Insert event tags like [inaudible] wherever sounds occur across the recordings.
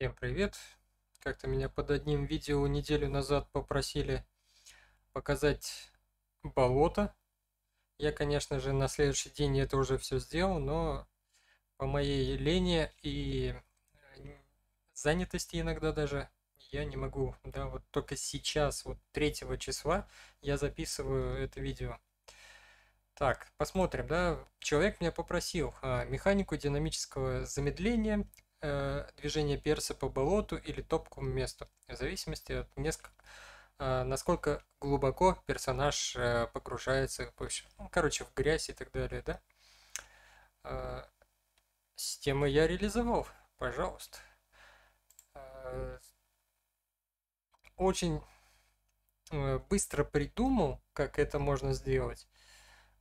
Всем привет! Как-то меня под одним видео неделю назад попросили показать болото. Я, конечно же, на следующий день это уже все сделал, но по моей лени и занятости иногда даже я не могу. Да, вот только сейчас, вот 3 числа, я записываю это видео. Так, посмотрим, да. Человек меня попросил а, механику динамического замедления, э, движение перса по болоту или топкому месту, в зависимости от несколько, э, насколько глубоко персонаж э, погружается, больше, ну, короче, в грязь и так далее, да? Э, систему я реализовал, пожалуйста. Э, очень э, быстро придумал, как это можно сделать,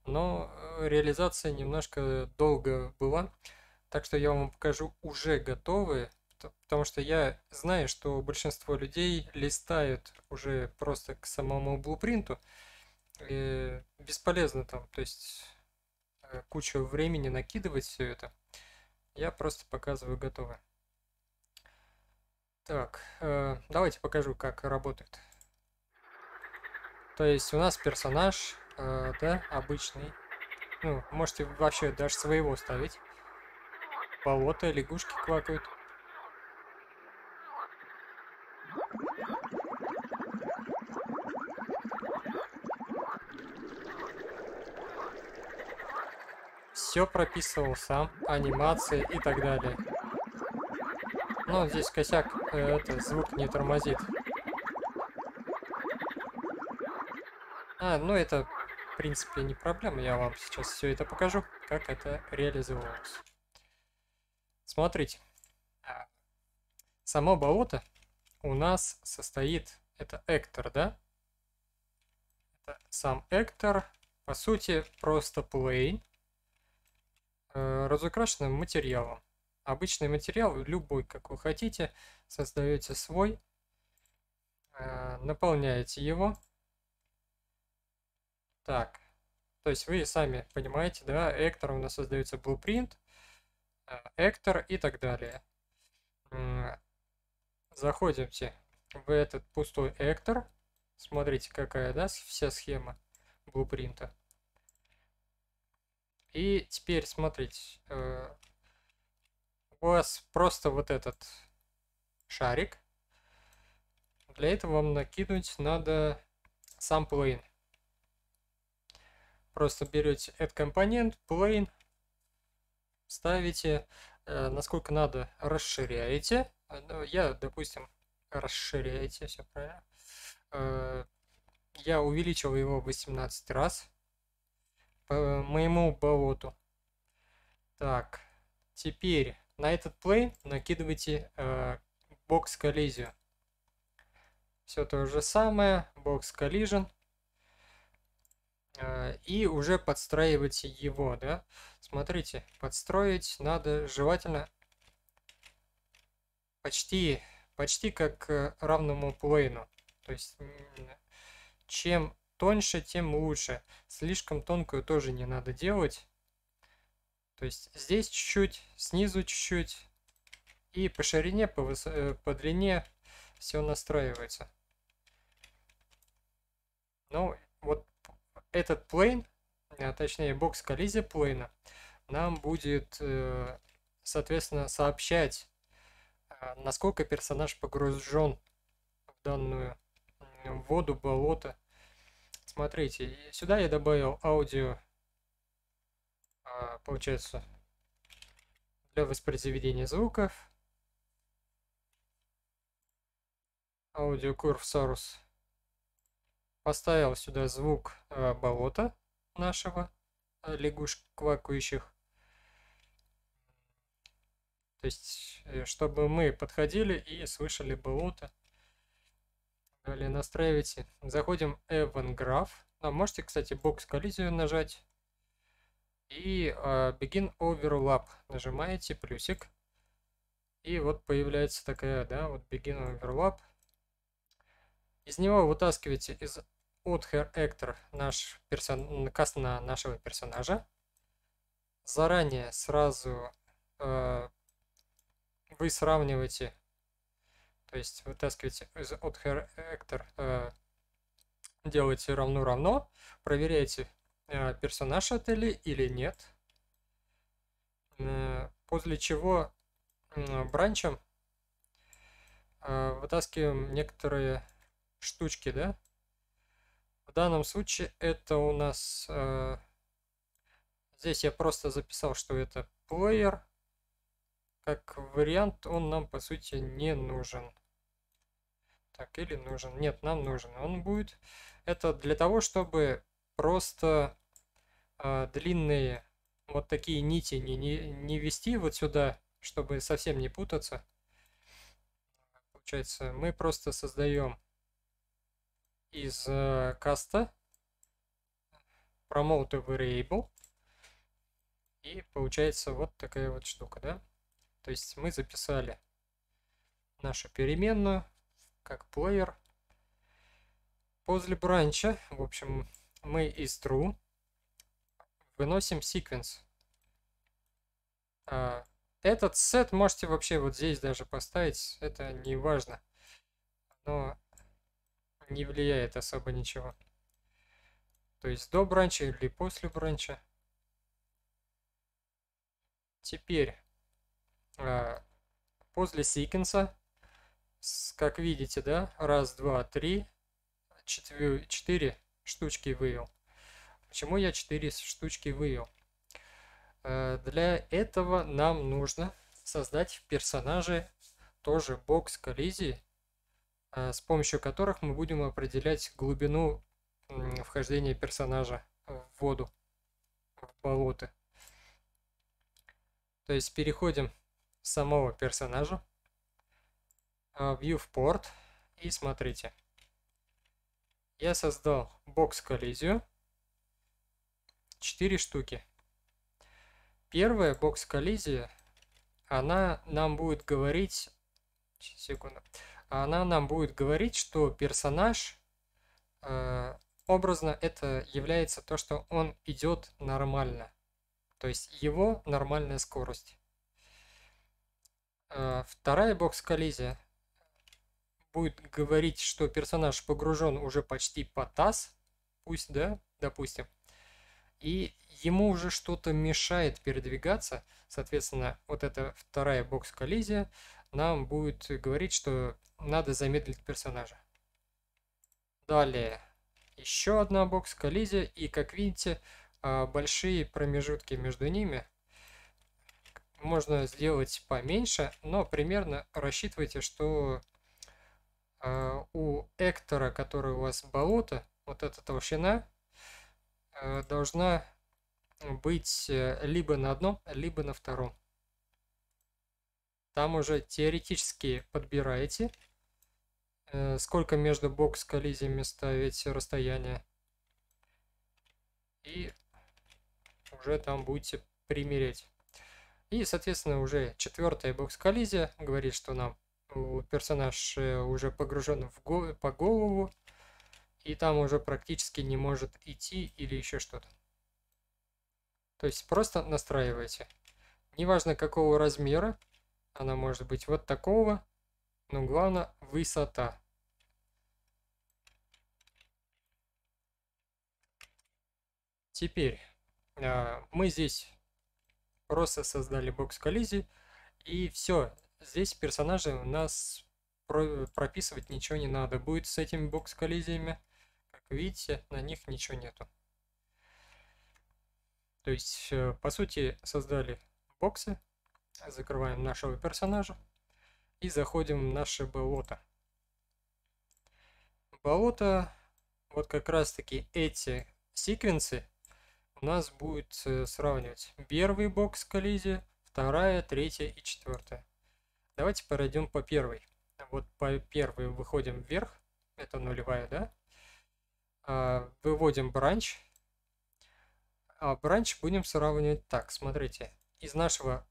но э, реализация немножко долго была. Так что я вам покажу уже готовые, потому что я знаю, что большинство людей листают уже просто к самому блупринту. И бесполезно там, то есть э, кучу времени накидывать все это. Я просто показываю готовое. Так, э, давайте покажу, как работает. То есть у нас персонаж, э, да, обычный. Ну, можете вообще даже своего ставить болото, лягушки квакают. Все прописывал сам, анимации и так далее. Ну, здесь косяк, э, это, звук не тормозит. А, ну это, в принципе, не проблема, я вам сейчас все это покажу, как это реализовалось смотрите, а, само болото у нас состоит, это эктор, да? Это сам эктор, по сути, просто плейн, э, разукрашенным материалом. Обычный материал, любой, как вы хотите, создаете свой, э, наполняете его. Так, то есть вы сами понимаете, да, эктор у нас создается blueprint, Э, Эктор и так далее. Заходимте в этот пустой Эктор. Смотрите, какая, да, вся схема блупринта. И теперь смотрите, э, у вас просто вот этот шарик. Для этого вам накинуть надо сам плейн. Просто берете этот компонент, plane, ставите, э, насколько надо расширяете. Э, ну, я, допустим, расширяете, все правильно. Э, я увеличил его 18 раз по моему болоту. Так, теперь на этот плей накидывайте бокс коллизию. Все то же самое, бокс collision. Э, и уже подстраивайте его, да. Смотрите, подстроить надо желательно почти, почти как э, равному плейну. То есть, чем тоньше, тем лучше. Слишком тонкую тоже не надо делать. То есть, здесь чуть-чуть, снизу чуть-чуть. И по ширине, по, выс... Э, по длине все настраивается. Ну, вот этот плейн, а точнее бокс коллизия плейна, нам будет, э, соответственно, сообщать, э, насколько персонаж погружен в данную воду, болото. Смотрите, сюда я добавил аудио, а, получается, для воспроизведения звуков. Аудиокурсорус. сарус. Поставил сюда звук э, болота нашего, э, лягушек квакающих. То есть, э, чтобы мы подходили и слышали болото. Далее настраивайте. Заходим в Evengraph. Да, можете, кстати, бокс коллизию нажать. И Begin Overlap. Нажимаете плюсик. И вот появляется такая, да, вот Begin Overlap. Из него вытаскиваете из Uther Actor наш персон... на нашего персонажа. Заранее сразу э, вы сравниваете, то есть вытаскиваете из Uther Actor, э, делаете равно-равно, проверяете э, персонаж это ли или нет. Э, после чего э, бранчем э, вытаскиваем некоторые штучки, да? В данном случае это у нас... Э, здесь я просто записал, что это плеер. Как вариант он нам, по сути, не нужен. Так, или нужен? Нет, нам нужен. Он будет... Это для того, чтобы просто э, длинные вот такие нити не, не, не вести вот сюда, чтобы совсем не путаться. Получается, мы просто создаем из э, каста promote variable. И получается вот такая вот штука, да? То есть мы записали нашу переменную как player. После бранча, в общем, мы из true выносим sequence. А, этот сет можете вообще вот здесь даже поставить, это не важно. Но не влияет особо ничего. То есть до бранча или после бранча. Теперь, э, после секвенса, как видите, да, раз, два, три, четыре, штучки вывел. Почему я четыре штучки вывел? Э, для этого нам нужно создать в персонаже тоже бокс коллизии Э, с помощью которых мы будем определять глубину вхождения персонажа э, в воду, в болото. То есть переходим с самого персонажа э, в viewport и смотрите. Я создал бокс-коллизию, четыре штуки. Первая бокс-коллизия, она нам будет говорить, секунду, она нам будет говорить, что персонаж э, образно это является то, что он идет нормально. То есть его нормальная скорость. Э, вторая бокс-коллизия будет говорить, что персонаж погружен уже почти по таз, пусть, да, допустим, и ему уже что-то мешает передвигаться, соответственно, вот эта вторая бокс-коллизия нам будет говорить, что надо замедлить персонажа. Далее, еще одна бокс коллизия, и как видите, а, большие промежутки между ними можно сделать поменьше, но примерно рассчитывайте, что а, у эктора, который у вас болото, вот эта толщина а, должна быть э, либо на одном, либо на втором там уже теоретически подбираете, э, сколько между бокс коллизиями ставить расстояние. И уже там будете примерять. И, соответственно, уже четвертая бокс-коллизия говорит, что нам э, персонаж э, уже погружен в го по голову, и там уже практически не может идти или еще что-то. То есть просто настраивайте. Неважно какого размера, она может быть вот такого, но главное высота. Теперь э, мы здесь просто создали бокс коллизии и все. Здесь персонажи у нас про прописывать ничего не надо будет с этими бокс коллизиями. Как видите, на них ничего нету. То есть, э, по сути, создали боксы, Закрываем нашего персонажа и заходим в наше болото. Болото, вот как раз таки эти секвенсы у нас будет э, сравнивать. Первый бокс коллизия, вторая, третья и четвертая. Давайте пройдем по первой. Вот по первой выходим вверх, это нулевая, да? А, выводим бранч. А бранч будем сравнивать так, смотрите. Из нашего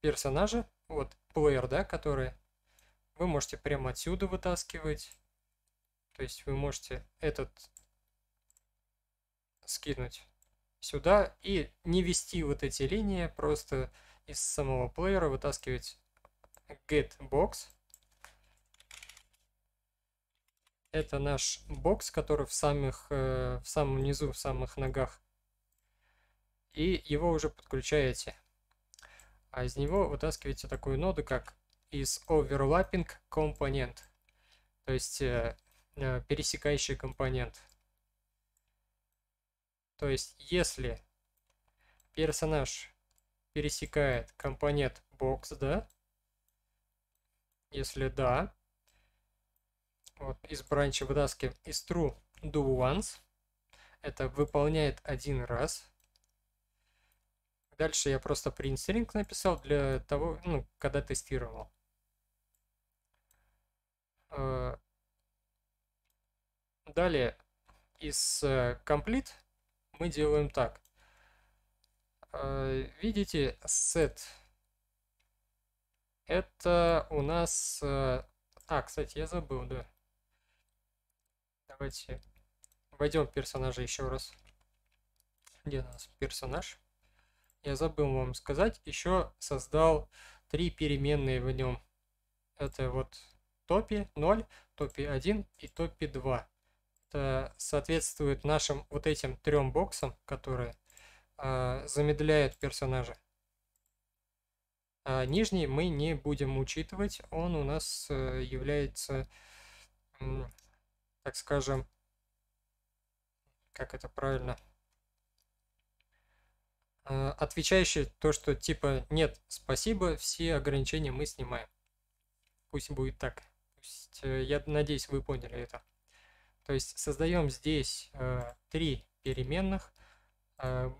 персонажа, вот плеер, да, который вы можете прямо отсюда вытаскивать. То есть вы можете этот скинуть сюда и не вести вот эти линии, просто из самого плеера вытаскивать get box. Это наш бокс, который в, самых, э, в самом низу, в самых ногах. И его уже подключаете а из него вытаскиваете такую ноду, как из overlapping компонент, то есть э, э, пересекающий компонент. То есть если персонаж пересекает компонент box, да, если да, вот из бранча вытаскиваем из true do once, это выполняет один раз, Дальше я просто print написал для того, ну, когда тестировал. Э, далее из complete э, мы делаем так. Э, видите, set. Это у нас... А, кстати, я забыл, да. Давайте войдем в персонажа еще раз. Где у нас персонаж? я забыл вам сказать, еще создал три переменные в нем. Это вот топи 0, топи 1 и топи 2. Это соответствует нашим вот этим трем боксам, которые э, замедляют персонажа. А нижний мы не будем учитывать, он у нас э, является, э, так скажем, как это правильно, Э, отвечающий то, что типа нет, спасибо, все ограничения мы снимаем. Пусть будет так. Пусть, э, я надеюсь, вы поняли это. То есть создаем здесь э, три переменных э,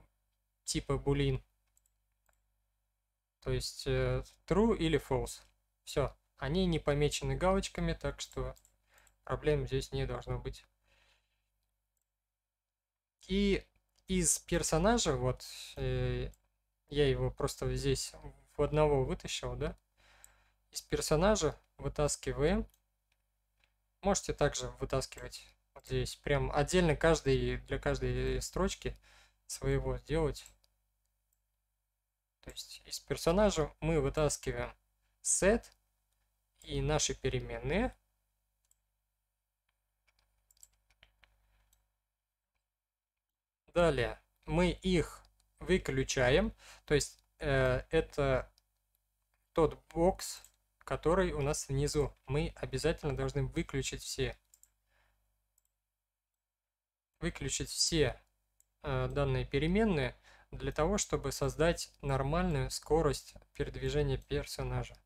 типа boolean. То есть э, true или false. Все. Они не помечены галочками, так что проблем здесь не должно быть. И из персонажа, вот э, я его просто здесь в одного вытащил, да, из персонажа вытаскиваем. Можете также вытаскивать вот здесь, прям отдельно каждый, для каждой строчки своего сделать. То есть из персонажа мы вытаскиваем сет и наши переменные. Далее мы их выключаем, то есть э, это тот бокс, который у нас внизу. Мы обязательно должны выключить все выключить все э, данные переменные для того, чтобы создать нормальную скорость передвижения персонажа.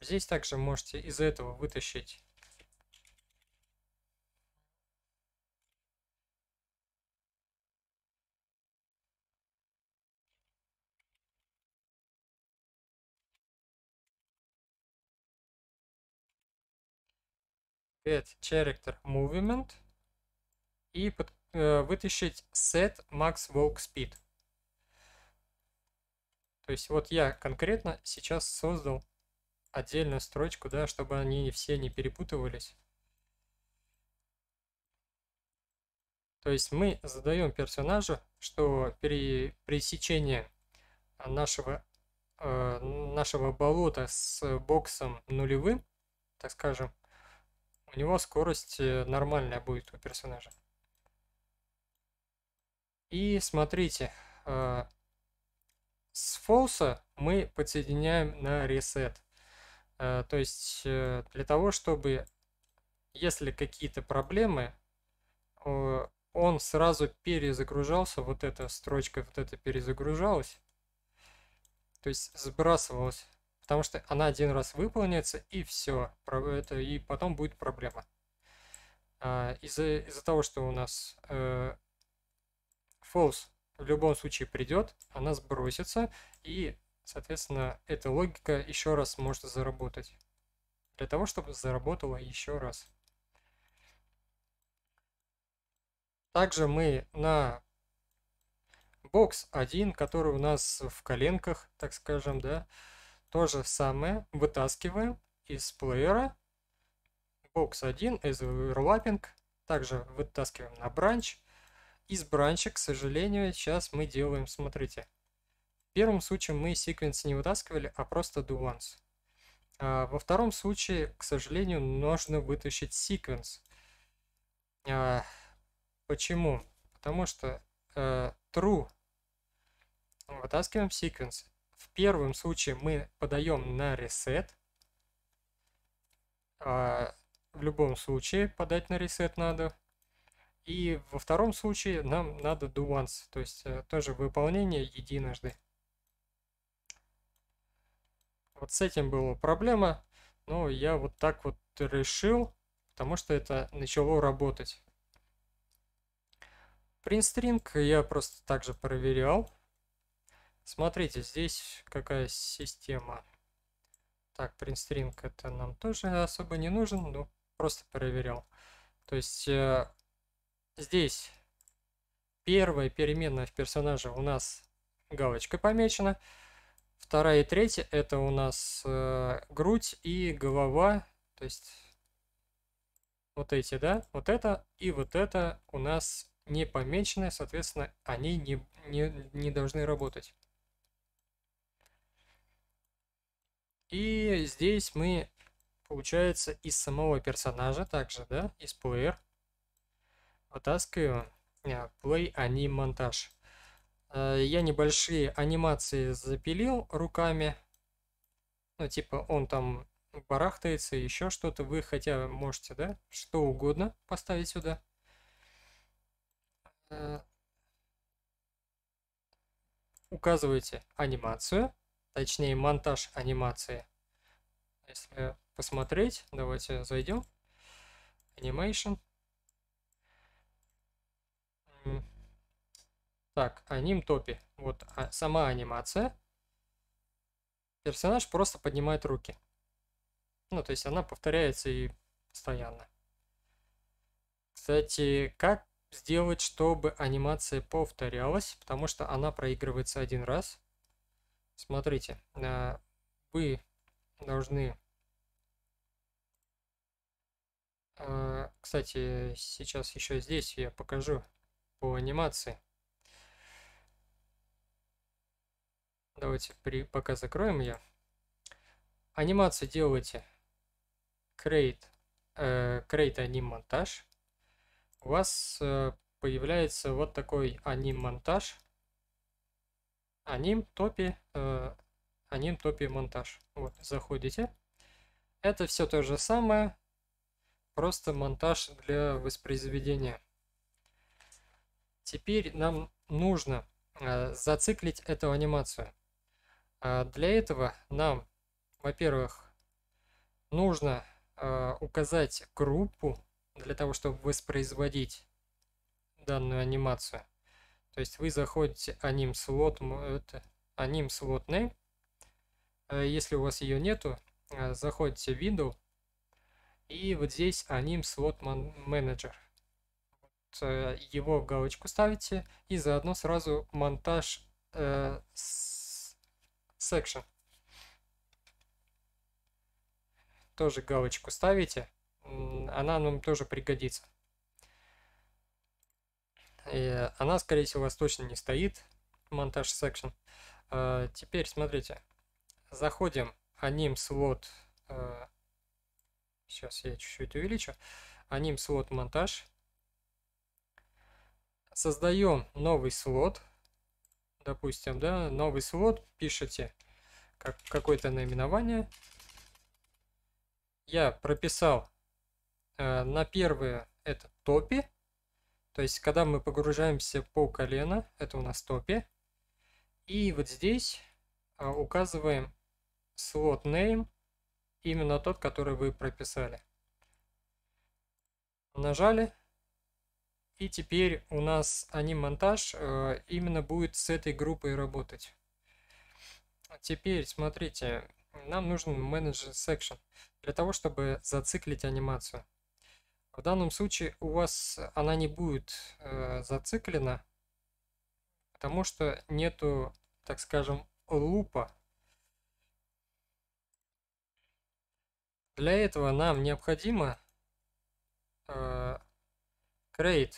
Здесь также можете из этого вытащить Add Character Movement и под, э, вытащить Set Max Walk Speed. То есть вот я конкретно сейчас создал отдельную строчку, да, чтобы они все не перепутывались. То есть мы задаем персонажу, что при пресечении нашего, э, нашего болота с боксом нулевым, так скажем, у него скорость э, нормальная будет у персонажа. И смотрите, э, с фолса мы подсоединяем на ресет. Э, то есть э, для того, чтобы, если какие-то проблемы, э, он сразу перезагружался, вот эта строчка вот эта перезагружалась, то есть сбрасывалась Потому что она один раз выполнится и все. Это, и потом будет проблема. А, из-за, из-за того, что у нас э, false в любом случае придет, она сбросится. И, соответственно, эта логика еще раз может заработать. Для того, чтобы заработала еще раз. Также мы на бокс 1, который у нас в коленках, так скажем, да, э, то же самое вытаскиваем из плеера box1 из overlapping. Также вытаскиваем на бранч. Из бранча, к сожалению, сейчас мы делаем, смотрите. В первом случае мы секвенс не вытаскивали, а просто do once. А во втором случае, к сожалению, нужно вытащить секвенс. А, почему? Потому что э, true вытаскиваем секвенс в первом случае мы подаем на ресет. А в любом случае подать на ресет надо. И во втором случае нам надо do once, то есть э, тоже выполнение единожды. Вот с этим была проблема, но я вот так вот решил, потому что это начало работать. Print string я просто также проверял. Смотрите, здесь какая система. Так, принтстринг это нам тоже особо не нужен, ну, просто проверял. То есть э, здесь первая переменная в персонаже у нас галочкой помечена. Вторая и третья это у нас э, грудь и голова. То есть вот эти, да, вот это и вот это у нас не помечены, соответственно, они не, не, не должны работать. И здесь мы, получается, из самого персонажа также, да, из player, вытаскиваю play а, аним монтаж. А, я небольшие анимации запилил руками. Ну, типа, он там барахтается, еще что-то. Вы хотя можете, да, что угодно поставить сюда. А, Указывайте анимацию точнее монтаж анимации. Если посмотреть, давайте зайдем. Animation. Так, аним топи. Вот а, сама анимация. Персонаж просто поднимает руки. Ну, то есть она повторяется и постоянно. Кстати, как сделать, чтобы анимация повторялась? Потому что она проигрывается один раз. Смотрите, а, вы должны... А, кстати, сейчас еще здесь я покажу по анимации. Давайте при... пока закроем ее. Анимацию делайте create, э, create аним монтаж. У вас э, появляется вот такой аним монтаж аним топи, э, аним топи монтаж. Вот, заходите. Это все то же самое, просто монтаж для воспроизведения. Теперь нам нужно э, зациклить эту анимацию. А для этого нам, во-первых, нужно э, указать группу для того, чтобы воспроизводить данную анимацию. То есть вы заходите аним слот, это, аним слот name. Если у вас ее нету, э, заходите в window. И вот здесь аним слот менеджер. Его галочку ставите и заодно сразу монтаж э, section. Тоже галочку ставите. Она нам тоже пригодится. И она, скорее всего, у вас точно не стоит. Монтаж section. А, теперь, смотрите. Заходим аним слот. Сейчас а, я чуть-чуть увеличу. Аним слот монтаж. Создаем новый слот. Допустим, да, новый слот. Пишите как, какое-то наименование. Я прописал э, на первое это топи. То есть, когда мы погружаемся по колено, это у нас топе, и вот здесь а, указываем слот name, именно тот, который вы прописали. Нажали, и теперь у нас анимонтаж а, именно будет с этой группой работать. Теперь, смотрите, нам нужен менеджер section для того, чтобы зациклить анимацию. В данном случае у вас она не будет э, зациклена, потому что нету, так скажем, лупа. Для этого нам необходимо э, create.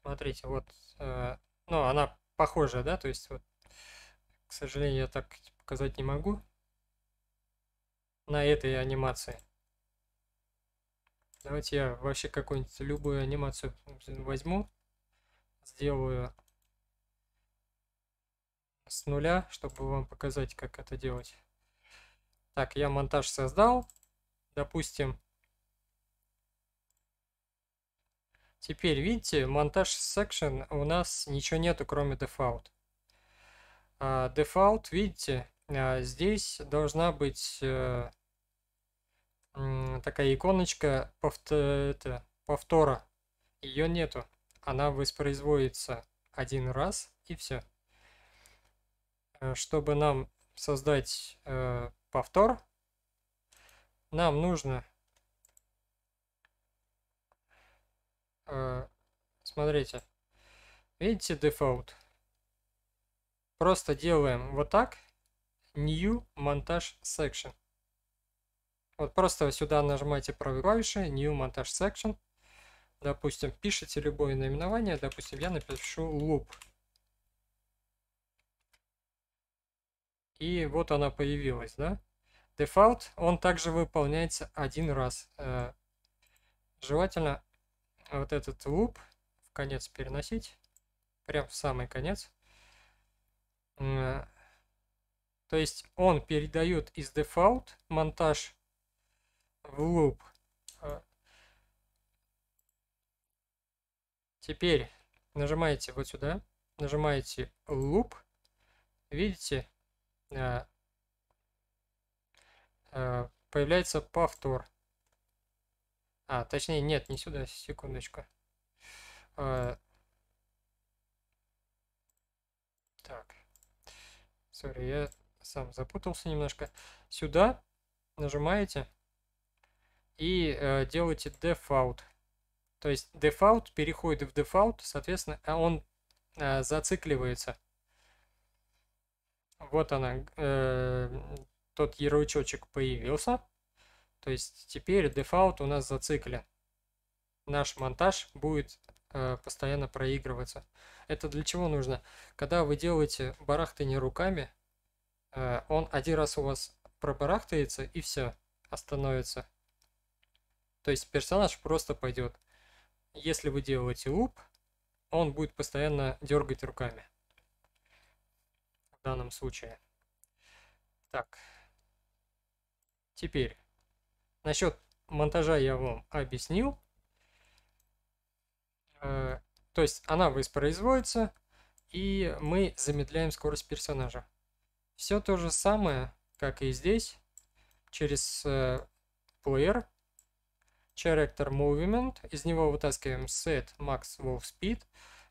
Смотрите, вот, э, ну, она похожая, да, то есть, вот, к сожалению, я так показать не могу на этой анимации. Давайте я вообще какую-нибудь любую анимацию возьму, сделаю с нуля, чтобы вам показать, как это делать. Так, я монтаж создал. Допустим, Теперь, видите, монтаж секшен у нас ничего нету, кроме default. Default, а, видите, а, здесь должна быть э, такая иконочка повтор, это, повтора. Ее нету. Она воспроизводится один раз и все. Э, чтобы нам создать э, повтор, нам нужно... Э, смотрите. Видите дефолт? Просто делаем вот так. New Montage Section. Вот просто сюда нажимаете правой клавишей New Montage Section. Допустим, пишите любое наименование. Допустим, я напишу Loop. И вот она появилась, да? Default, он также выполняется один раз. Э, желательно вот этот луп в конец переносить, прям в самый конец. Э, то есть он передает из дефолт монтаж в луп. А. Теперь нажимаете вот сюда, нажимаете луп. Видите, а, а, появляется повтор. А, точнее, нет, не сюда, секундочку. Так. Сори, я сам запутался немножко. Сюда нажимаете и э, делаете default. То есть default переходит в default, соответственно, э, он э, зацикливается. Вот она, э, тот ярлычочек появился. То есть теперь дефаут у нас зациклен. Наш монтаж будет э, постоянно проигрываться. Это для чего нужно? Когда вы делаете барахтание руками, э, он один раз у вас пробарахтается и все, остановится. То есть персонаж просто пойдет. Если вы делаете луп, он будет постоянно дергать руками. В данном случае. Так. Теперь. Насчет монтажа я вам объяснил. Э, то есть она воспроизводится, и мы замедляем скорость персонажа. Все то же самое, как и здесь, через э, Character Movement, из него вытаскиваем set max wolf speed,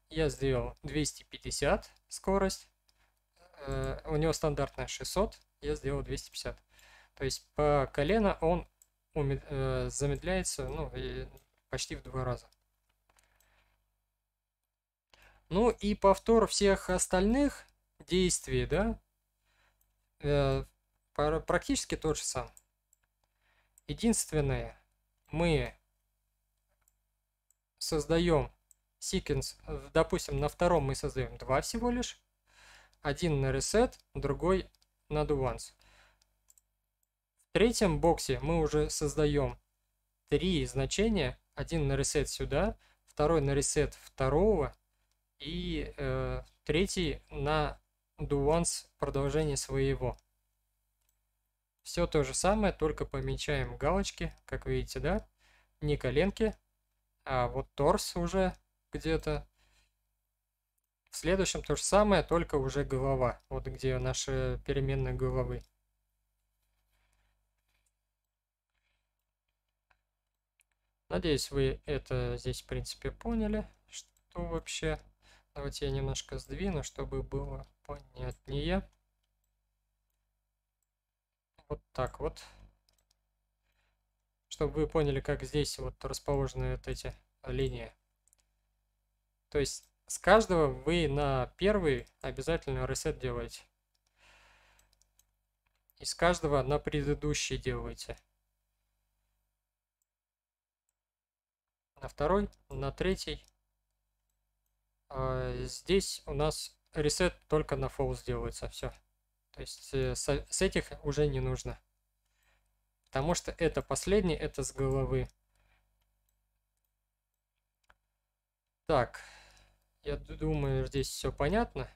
я сделал 250 скорость, э, у него стандартная 600, я сделал 250. То есть по колено он э, замедляется ну, почти в два раза. Ну и повтор всех остальных действий, да, э, практически тот же сам. Единственное, мы создаем sequence, допустим, на втором мы создаем два всего лишь, один на reset, другой на do В третьем боксе мы уже создаем три значения, один на reset сюда, второй на reset второго и э, третий на do продолжение своего. Все то же самое, только помечаем галочки, как видите, да? Не коленки, а вот торс уже где-то. В следующем то же самое, только уже голова. Вот где наши переменные головы. Надеюсь, вы это здесь, в принципе, поняли, что вообще. Давайте я немножко сдвину, чтобы было понятнее. Вот так вот. Чтобы вы поняли, как здесь вот расположены вот эти а, линии. То есть с каждого вы на первый обязательно ресет делаете. И с каждого на предыдущий делаете. На второй, на третий. А здесь у нас ресет только на false делается. Все. То есть э, с этих уже не нужно. Потому что это последний, это с головы. Так, я думаю, здесь все понятно.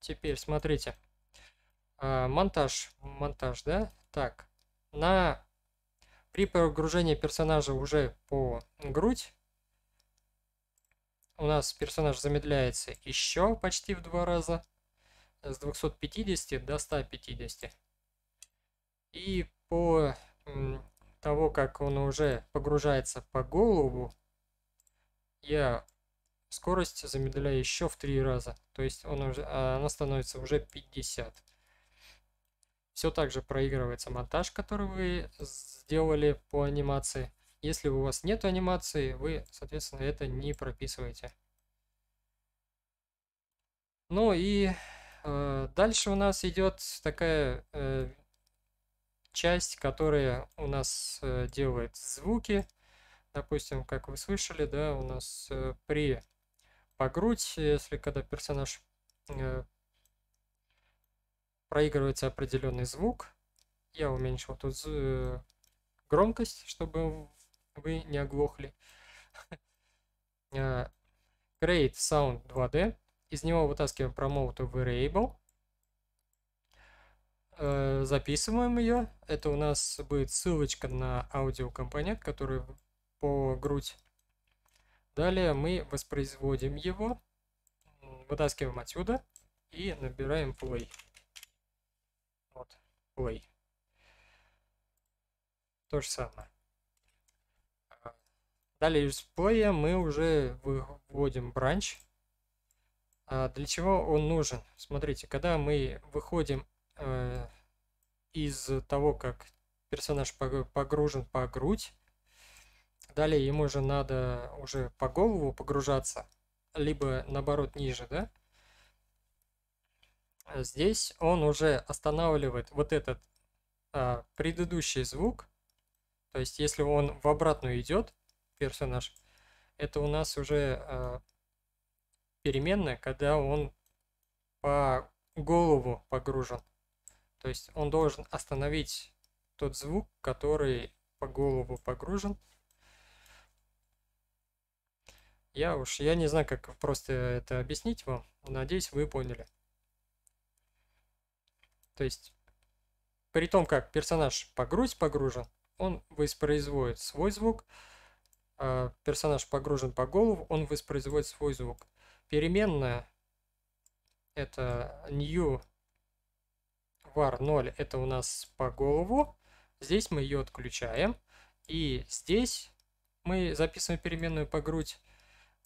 Теперь смотрите. А, монтаж. Монтаж, да? Так. На... При прогружении персонажа уже по грудь у нас персонаж замедляется еще почти в два раза. С 250 до 150. И по того, как он уже погружается по голову, я скорость замедляю еще в три раза. То есть он уже, а, она становится уже 50. Все также проигрывается монтаж, который вы сделали по анимации. Если у вас нет анимации, вы, соответственно, это не прописываете. Ну и э, дальше у нас идет такая э, часть, которая у нас э, делает звуки. Допустим, как вы слышали, да, у нас э, при по если когда персонаж э, проигрывается определенный звук, я уменьшил тут э, громкость, чтобы вы не оглохли. [laughs] А, Create Sound 2D. Из него вытаскиваем Promote Variable. А, записываем ее. Это у нас будет ссылочка на аудиокомпонент, который по грудь. Далее мы воспроизводим его. Вытаскиваем отсюда и набираем play. Вот, play. То же самое. Далее из плея мы уже выводим бранч. А для чего он нужен? Смотрите, когда мы выходим э, из того, как персонаж погружен по грудь, далее ему же надо уже по голову погружаться, либо наоборот ниже, да? Здесь он уже останавливает вот этот э, предыдущий звук, то есть если он в обратную идет, персонаж, это у нас уже э, переменная, когда он по голову погружен. То есть он должен остановить тот звук, который по голову погружен. Я уж, я не знаю, как просто это объяснить вам. Надеюсь, вы поняли. То есть, при том, как персонаж по грудь погружен, он воспроизводит свой звук, а, персонаж погружен по голову, он воспроизводит свой звук. Переменная это new var 0, это у нас по голову. Здесь мы ее отключаем. И здесь мы записываем переменную по грудь.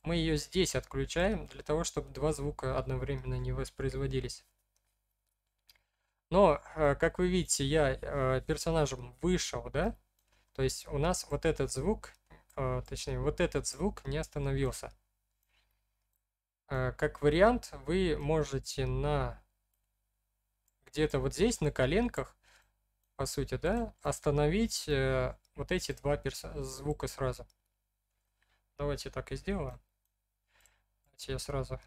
Мы ее здесь отключаем, для того, чтобы два звука одновременно не воспроизводились. Но, а, как вы видите, я а, персонажем вышел, да? То есть у нас вот этот звук а, точнее, вот этот звук не остановился. А, как вариант, вы можете на где-то вот здесь, на коленках, по сути, да, остановить э, вот эти два звука сразу. Давайте так и сделаем. Давайте я сразу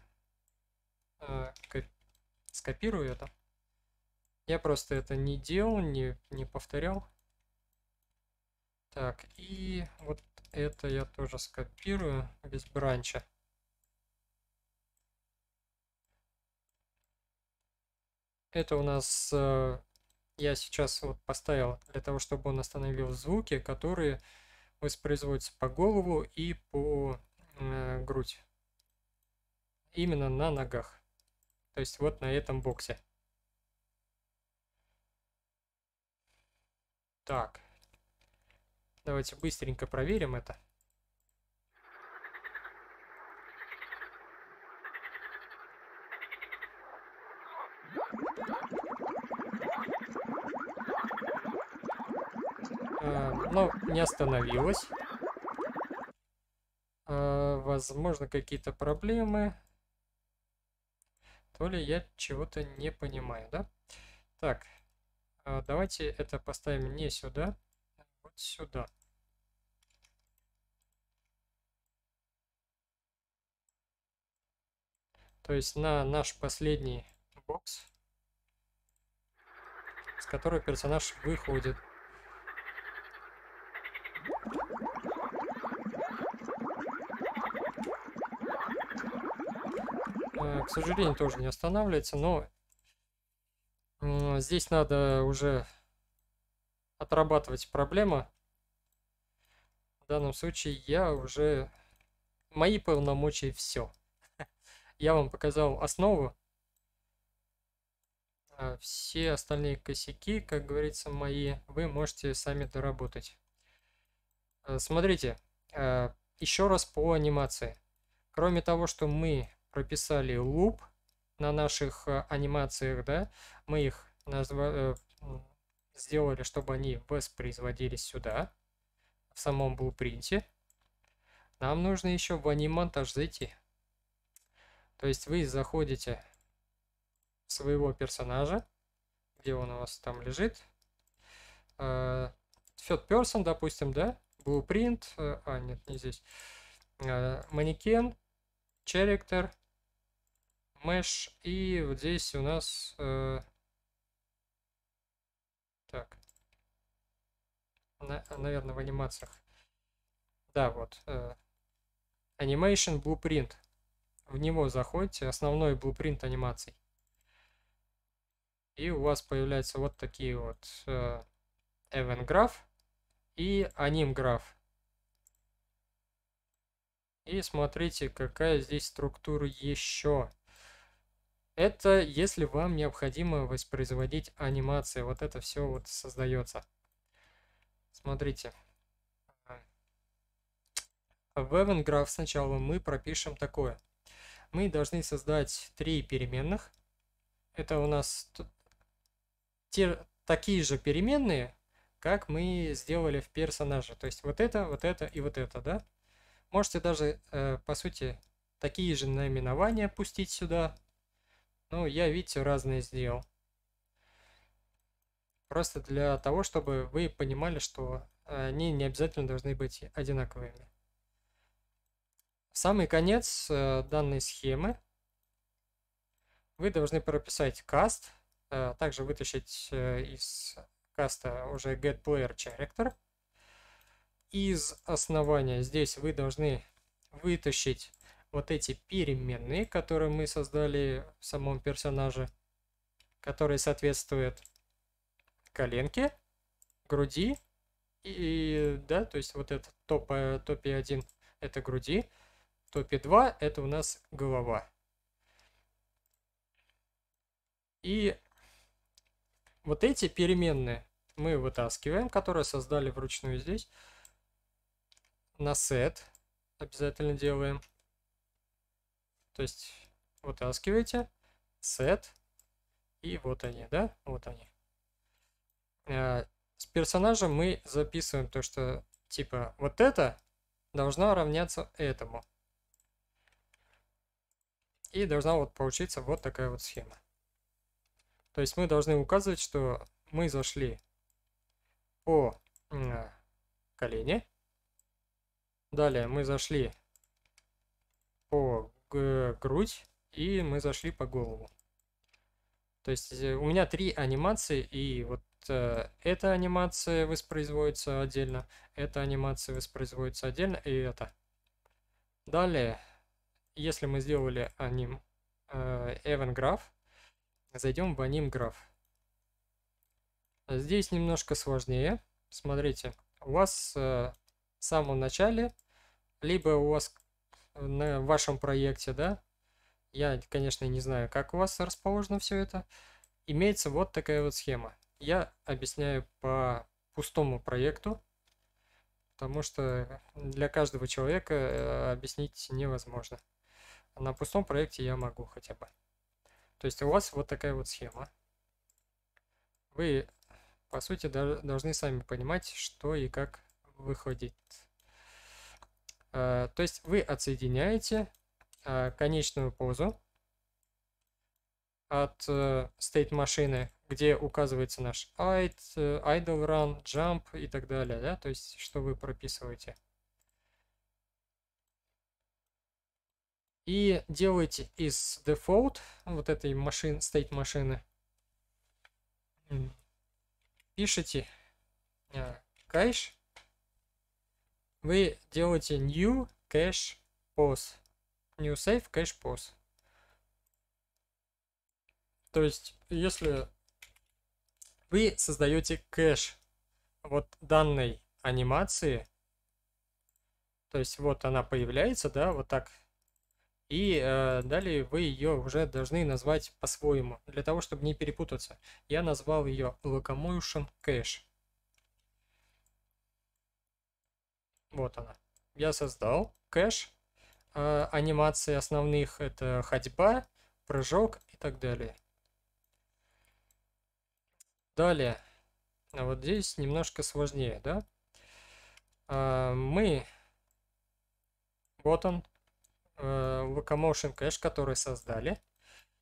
э, скопирую это. Я просто это не делал, не, не повторял. Так, и вот это я тоже скопирую без бранча. Это у нас э, я сейчас вот поставил для того, чтобы он остановил звуки, которые воспроизводятся по голову и по э, грудь. Именно на ногах. То есть вот на этом боксе. Так. Давайте быстренько проверим это. Э, Но ну, не остановилось. Э, возможно, какие-то проблемы. То ли я чего-то не понимаю, да? Так, э, давайте это поставим не сюда вот сюда. То есть на наш последний бокс, с которого персонаж выходит. Э, к сожалению, тоже не останавливается, но здесь надо уже отрабатывать проблемы. В данном случае я уже... Мои полномочия все. [laughs] Я вам показал основу. А все остальные косяки, как говорится, мои, вы можете сами доработать. А, смотрите, а, еще раз по анимации. Кроме того, что мы прописали луп на наших а, анимациях, да, мы их назвали. Э, сделали, чтобы они воспроизводились сюда, в самом блупринте, нам нужно еще в анимонтаж зайти. То есть вы заходите в своего персонажа, где он у вас там лежит. Э, third person, допустим, да? Blueprint, э, а нет, не здесь. Э, манекен, Character, Mesh и вот здесь у нас так. На, наверное, в анимациях. Да, вот. Э, animation Blueprint. В него заходите, основной blueprint анимаций. И у вас появляются вот такие вот э, event graph и anim graph. И смотрите, какая здесь структура еще. Это если вам необходимо воспроизводить анимации. Вот это все вот создается. Смотрите. А, в EvenGraph сначала мы пропишем такое. Мы должны создать три переменных. Это у нас те, такие же переменные, как мы сделали в персонаже. То есть вот это, вот это и вот это, да? Можете даже, э, по сути, такие же наименования пустить сюда, ну, я, видите, разные сделал. Просто для того, чтобы вы понимали, что э, они не обязательно должны быть одинаковыми. В самый конец э, данной схемы вы должны прописать каст, э, также вытащить из каста уже getPlayer character. Из основания здесь вы должны вытащить вот эти переменные, которые мы создали в самом персонаже, которые соответствуют коленке, груди и, да, то есть вот этот топ, э, топе 1 это груди, топе 2 это у нас голова. И вот эти переменные мы вытаскиваем, которые создали вручную здесь, на set обязательно делаем – то есть вытаскиваете, set, и вот они, да? Вот они. Э, с персонажем мы записываем то, что типа вот это должна равняться этому. И должна вот получиться вот такая вот схема. То есть мы должны указывать, что мы зашли по колени. Далее мы зашли по Э, грудь, и мы зашли по голову. То есть э, у меня три анимации, и вот э, эта анимация воспроизводится отдельно, эта анимация воспроизводится отдельно, и это. Далее, если мы сделали аним э, event graph, зайдем в аним graph. Здесь немножко сложнее. Смотрите, у вас э, в самом начале, либо у вас на вашем проекте, да, я, конечно, не знаю, как у вас расположено все это, имеется вот такая вот схема. Я объясняю по пустому проекту, потому что для каждого человека э, объяснить невозможно. На пустом проекте я могу хотя бы. То есть у вас вот такая вот схема. Вы, по сути, должны сами понимать, что и как выходит Э, то есть вы отсоединяете э, конечную позу от э, state машины, где указывается наш idle run, jump и так далее, да, то есть что вы прописываете. И делаете из default вот этой машин, state машины, пишите кэш вы делаете new cache pause. New save cache pause. То есть, если вы создаете кэш вот данной анимации, то есть вот она появляется, да, вот так. И э, далее вы ее уже должны назвать по-своему, для того, чтобы не перепутаться. Я назвал ее Locomotion Cache. Вот она. Я создал кэш э, анимации основных. Это ходьба, прыжок и так далее. Далее. А вот здесь немножко сложнее, да? Э, мы... Вот он. Э, Locomotion кэш, который создали.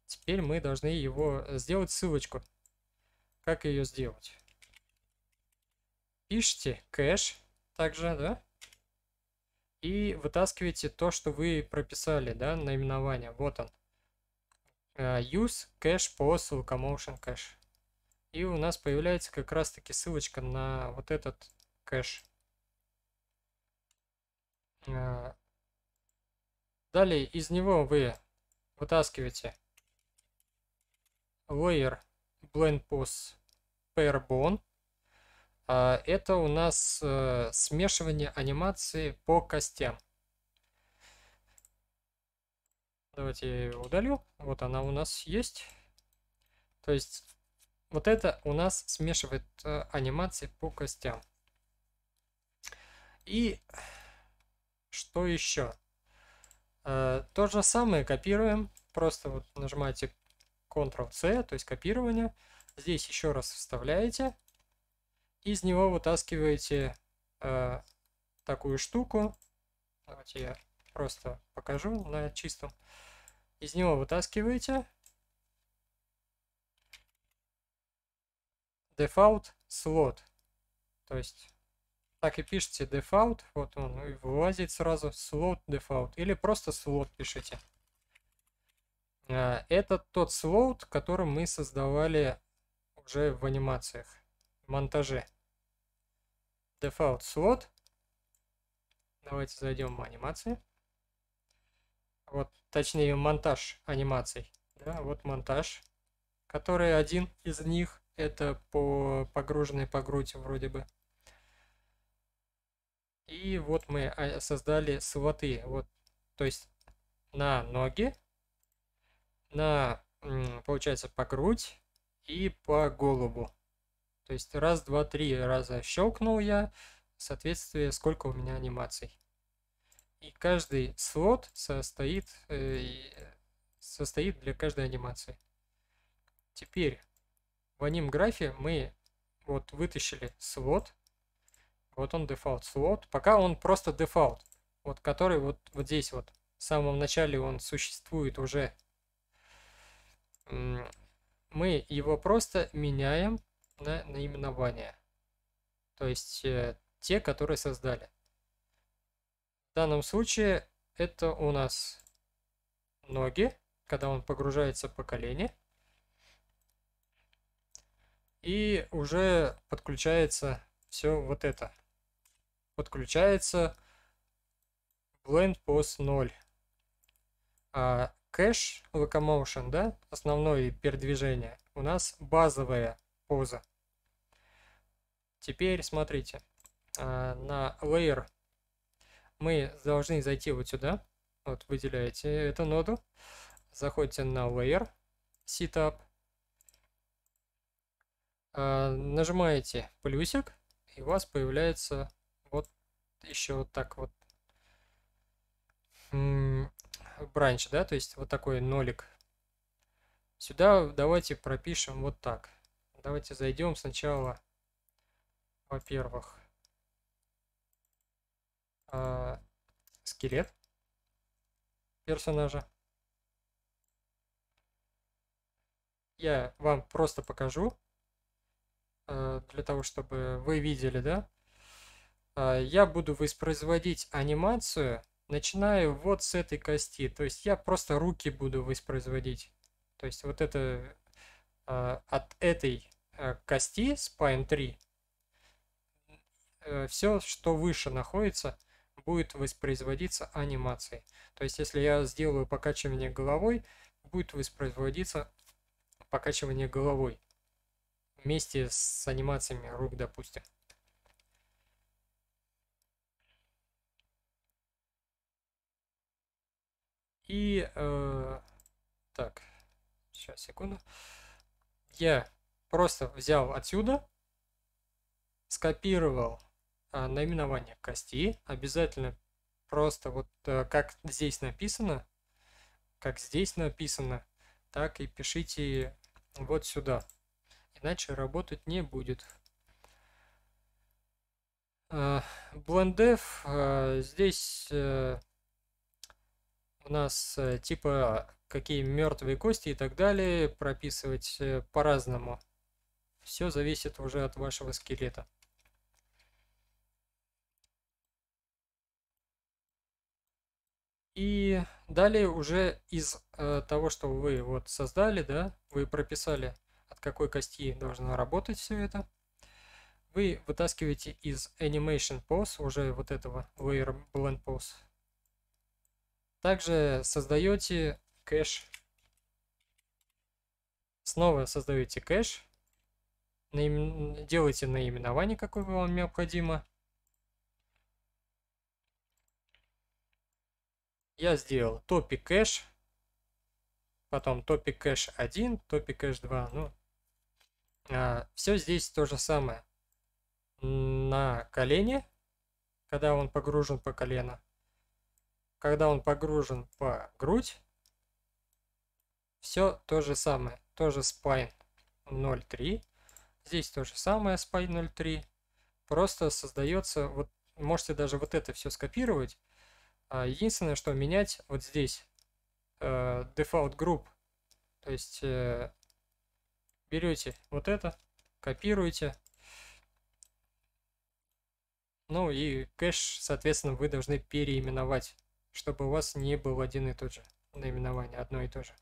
Теперь мы должны его сделать ссылочку. Как ее сделать? Пишите кэш также, да? и вытаскиваете то, что вы прописали, да, наименование. Вот он. Э, use cache по locomotion cache И у нас появляется как раз таки ссылочка на вот этот кэш. Э, далее из него вы вытаскиваете layer blend pos pair bone а, это у нас э, смешивание анимации по костям. Давайте я ее удалю. Вот она у нас есть. То есть вот это у нас смешивает э, анимации по костям. И что еще? Э, то же самое копируем. Просто вот нажимаете Ctrl-C, то есть копирование. Здесь еще раз вставляете из него вытаскиваете э, такую штуку. Давайте я просто покажу на чистом. Из него вытаскиваете default slot. То есть так и пишите default, вот он и вылазит сразу slot default. Или просто slot пишите. Э, это тот слот, который мы создавали уже в анимациях, в монтаже. Default слот. Давайте зайдем в анимации. Вот, точнее, монтаж анимаций. Да, вот монтаж, который один из них. Это по погруженной по грудь вроде бы. И вот мы а, создали слоты. Вот, то есть на ноги, на, получается, по грудь и по голову. То есть раз, два, три раза щелкнул я, в сколько у меня анимаций. И каждый слот состоит, э, э, состоит для каждой анимации. Теперь в анимграфе мы вот вытащили слот. Вот он дефолт слот. Пока он просто дефолт. Вот который вот, вот здесь вот. В самом начале он существует уже. Мы его просто меняем на наименования, то есть э, те, которые создали. В данном случае это у нас ноги, когда он погружается по колени и уже подключается все вот это. Подключается blend pos 0. А кэш locomotion, да, основное передвижение, у нас базовая поза. Теперь смотрите, а, на Layer мы должны зайти вот сюда. Вот выделяете эту ноду. Заходите на Layer, Setup. А, нажимаете плюсик, и у вас появляется вот еще вот так вот бранч, да, то есть вот такой нолик. Сюда давайте пропишем вот так. Давайте зайдем сначала во-первых, э, скелет персонажа. Я вам просто покажу, э, для того, чтобы вы видели, да. Э, я буду воспроизводить анимацию, начинаю вот с этой кости. То есть я просто руки буду воспроизводить. То есть вот это э, от этой э, кости Spine 3 Э, все, что выше находится, будет воспроизводиться анимацией. То есть, если я сделаю покачивание головой, будет воспроизводиться покачивание головой вместе с анимациями рук, допустим. И э, так, сейчас секунду. Я просто взял отсюда, скопировал а, наименование кости обязательно просто вот э, как здесь написано, как здесь написано, так и пишите вот сюда. Иначе работать не будет. А, BlendF а, здесь э, у нас э, типа какие мертвые кости и так далее прописывать по-разному. Все зависит уже от вашего скелета. И далее уже из э, того, что вы вот создали, да, вы прописали, от какой кости должно работать все это, вы вытаскиваете из Animation Pose, уже вот этого Layer Blend Pose. Также создаете кэш. Снова создаете кэш. Наим... Делаете наименование, какое вам необходимо. я сделал топик кэш, потом топик кэш 1, топик кэш 2. Ну, а, все здесь то же самое. На колене, когда он погружен по колено, когда он погружен по грудь, все то же самое. Тоже spine 0.3. Здесь то же самое spine 0.3. Просто создается, вот можете даже вот это все скопировать, а, единственное, что менять вот здесь э, default group, то есть э, берете вот это, копируете, ну и кэш, соответственно, вы должны переименовать, чтобы у вас не был один и тот же наименование, одно и то же.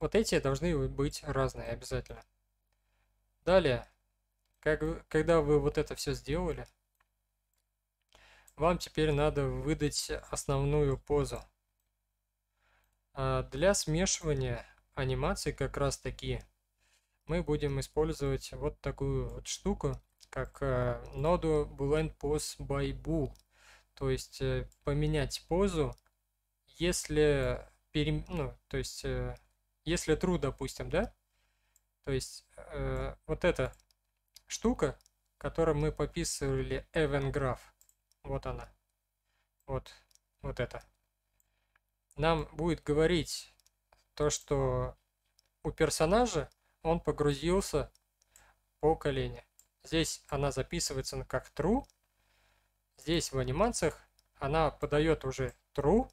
Вот эти должны быть разные обязательно. Далее, как, когда вы вот это все сделали, вам теперь надо выдать основную позу. А для смешивания анимации как раз таки мы будем использовать вот такую вот штуку, как э, ноду blend pose by bool. То есть э, поменять позу, если, пере... ну, то есть, э, если true, допустим, да? То есть вот эта штука, которую мы пописывали event graph, вот она. Вот. Вот это. Нам будет говорить то, что у персонажа он погрузился по колени. Здесь она записывается как true. Здесь в анимациях она подает уже true.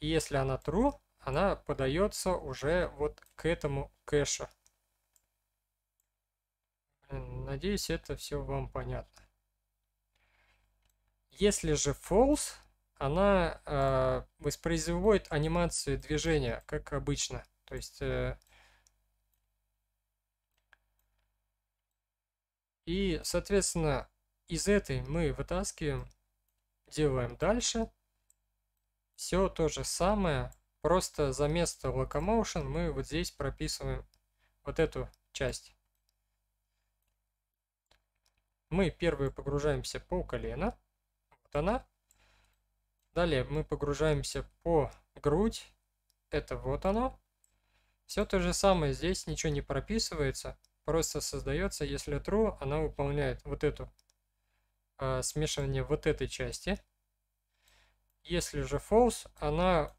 И если она true, она подается уже вот к этому кэшу. Надеюсь, это все вам понятно. Если же false, она э, воспроизводит анимацию движения, как обычно. То есть... Э, и, соответственно, из этой мы вытаскиваем, делаем дальше. Все то же самое, просто за место locomotion мы вот здесь прописываем вот эту часть. Мы первые погружаемся по колено она Далее мы погружаемся по грудь. Это вот оно. Все то же самое, здесь ничего не прописывается, просто создается, если true, она выполняет вот эту э, смешивание вот этой части. Если же false, она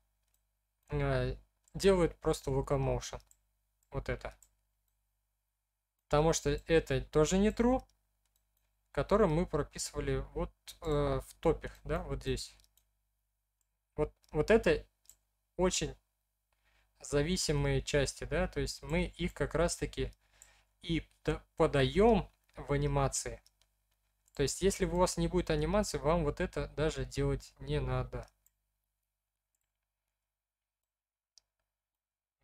э, делает просто locomotion. Вот это. Потому что это тоже не true, которые мы прописывали вот э, в топе, да, вот здесь. Вот, вот это очень зависимые части, да, то есть мы их как раз-таки и подаем в анимации. То есть если у вас не будет анимации, вам вот это даже делать не надо.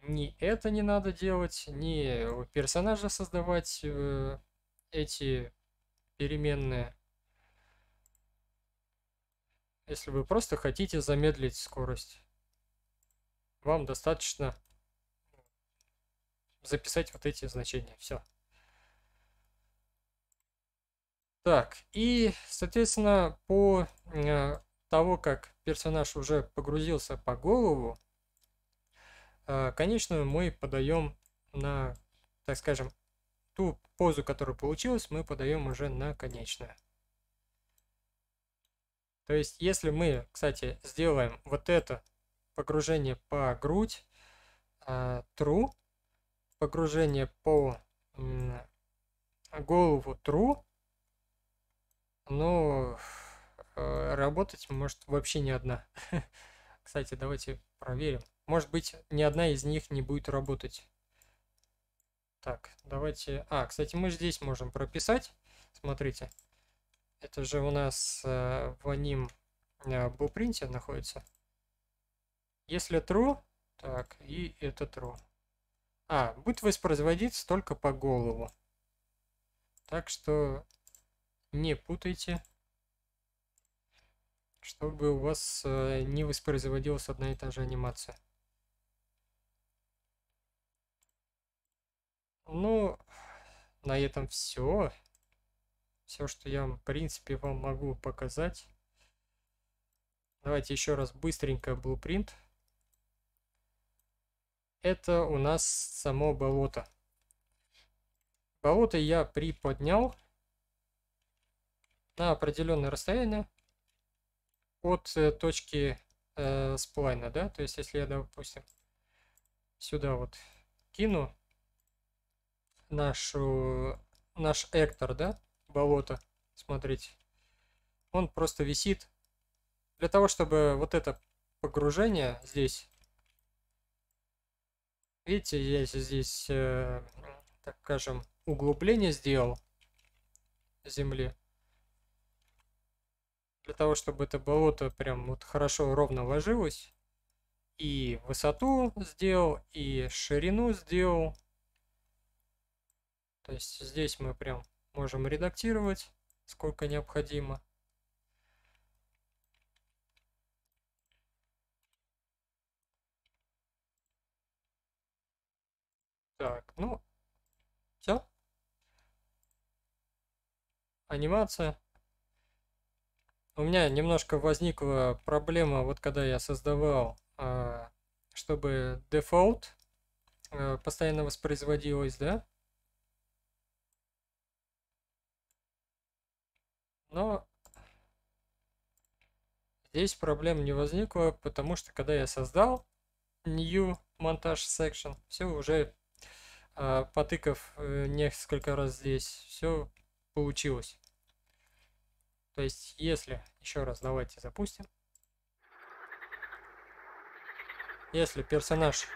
ни это не надо делать, ни персонажа создавать э, эти переменная. Если вы просто хотите замедлить скорость, вам достаточно записать вот эти значения. Все. Так, и, соответственно, по э, того, как персонаж уже погрузился по голову, э, конечную мы подаем на, так скажем, ту позу, которая получилась, мы подаем уже на конечное. То есть, если мы, кстати, сделаем вот это погружение по грудь, э, а, true, погружение по э, голову true, но э, работать может вообще не одна. [laughs] Кстати, давайте проверим. Может быть, ни одна из них не будет работать. Так, давайте... А, кстати, мы здесь можем прописать. Смотрите. Это же у нас э, в аним э, blueprint находится. Если true, так, и это true. А, будет воспроизводиться только по голову. Так что не путайте, чтобы у вас э, не воспроизводилась одна и та же анимация. Ну, на этом все. Все, что я, в принципе, вам могу показать. Давайте еще раз быстренько blueprint. Это у нас само болото. Болото я приподнял на определенное расстояние от э, точки э, сплайна, да, то есть если я, допустим, сюда вот кину, нашу, наш Эктор, да, болото, смотрите, он просто висит. Для того, чтобы вот это погружение здесь, видите, я здесь, э, так скажем, углубление сделал земли. Для того, чтобы это болото прям вот хорошо ровно ложилось. И высоту сделал, и ширину сделал. То есть здесь мы прям можем редактировать сколько необходимо. Так, ну, все. Анимация. У меня немножко возникла проблема, вот когда я создавал, а, чтобы дефолт э, постоянно воспроизводилось, да? Но здесь проблем не возникло, потому что когда я создал new монтаж section, все уже а, потыков э, несколько раз здесь, все получилось. То есть, если, еще раз давайте запустим. Если персонаж,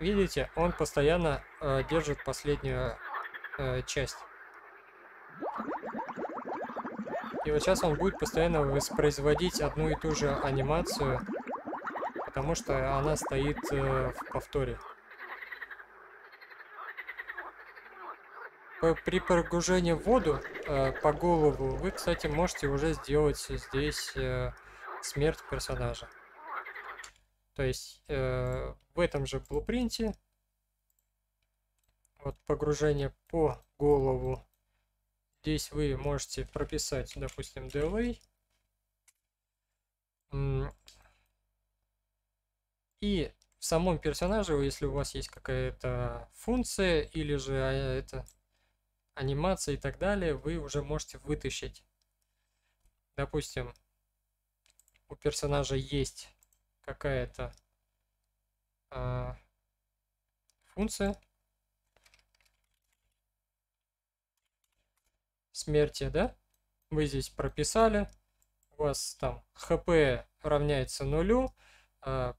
видите, он постоянно э, держит последнюю э, часть. И вот сейчас он будет постоянно воспроизводить одну и ту же анимацию, потому что она стоит э, в повторе. при погружении в воду э, по голову вы, кстати, можете уже сделать здесь э, смерть персонажа. То есть э, в этом же блупринте вот погружение по голову Здесь вы можете прописать, допустим, delay. И в самом персонаже, если у вас есть какая-то функция или же а, это анимация и так далее, вы уже можете вытащить. Допустим, у персонажа есть какая-то а, функция. смерти, да? Вы здесь прописали, у вас там хп равняется нулю, а,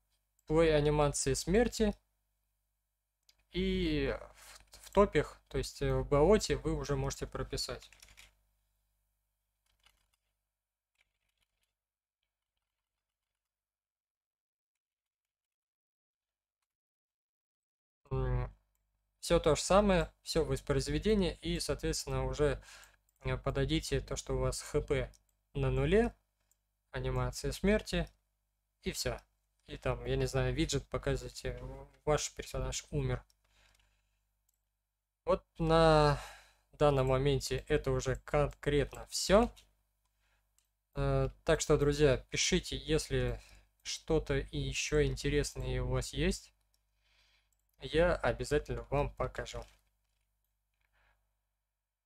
плей анимации смерти и в, в топих, то есть э, в болоте вы уже можете прописать. Все то же самое, все воспроизведение и, соответственно, уже Э, подадите то, что у вас хп на нуле, анимация смерти, и все. И там, я не знаю, виджет показывайте, ваш персонаж умер. Вот на данном моменте это уже конкретно все. Э, так что, друзья, пишите, если что-то еще интересное у вас есть, я обязательно вам покажу.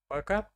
Пока.